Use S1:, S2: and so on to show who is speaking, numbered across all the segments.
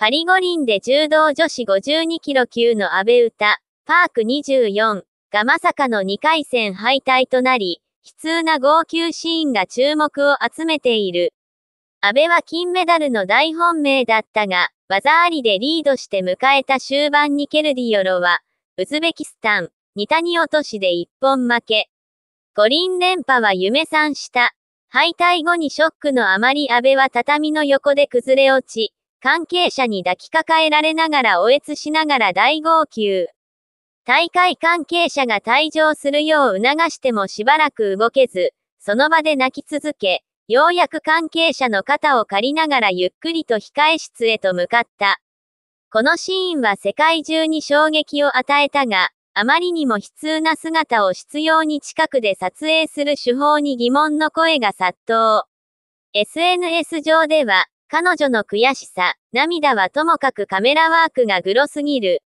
S1: パリ五輪で柔道女子52キロ級の安倍歌、パーク24がまさかの2回戦敗退となり、悲痛な号泣シーンが注目を集めている。安倍は金メダルの大本命だったが、技ありでリードして迎えた終盤にケルディヨロは、ウズベキスタン、ニタニ落としで一本負け。五輪連覇は夢さんした。敗退後にショックのあまり安倍は畳の横で崩れ落ち、関係者に抱きかかえられながらおえつしながら大号泣。大会関係者が退場するよう促してもしばらく動けず、その場で泣き続け、ようやく関係者の肩を借りながらゆっくりと控え室へと向かった。このシーンは世界中に衝撃を与えたが、あまりにも悲痛な姿を執拗に近くで撮影する手法に疑問の声が殺到。SNS 上では、彼女の悔しさ、涙はともかくカメラワークがグロすぎる。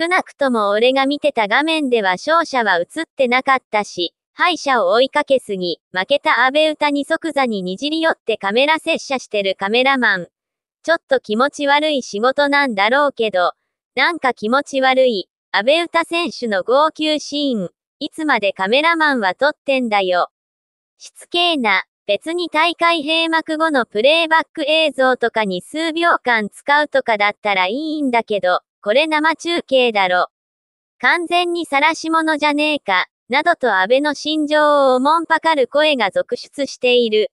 S1: 少なくとも俺が見てた画面では勝者は映ってなかったし、敗者を追いかけすぎ、負けた安倍歌に即座ににじり寄ってカメラ接写してるカメラマン。ちょっと気持ち悪い仕事なんだろうけど、なんか気持ち悪い、安倍歌選手の号泣シーン、いつまでカメラマンは撮ってんだよ。しつけえな、別に大会閉幕後のプレイバック映像とかに数秒間使うとかだったらいいんだけど、これ生中継だろ。完全に晒し者じゃねえか、などと安倍の心情をおもんぱかる声が続出している。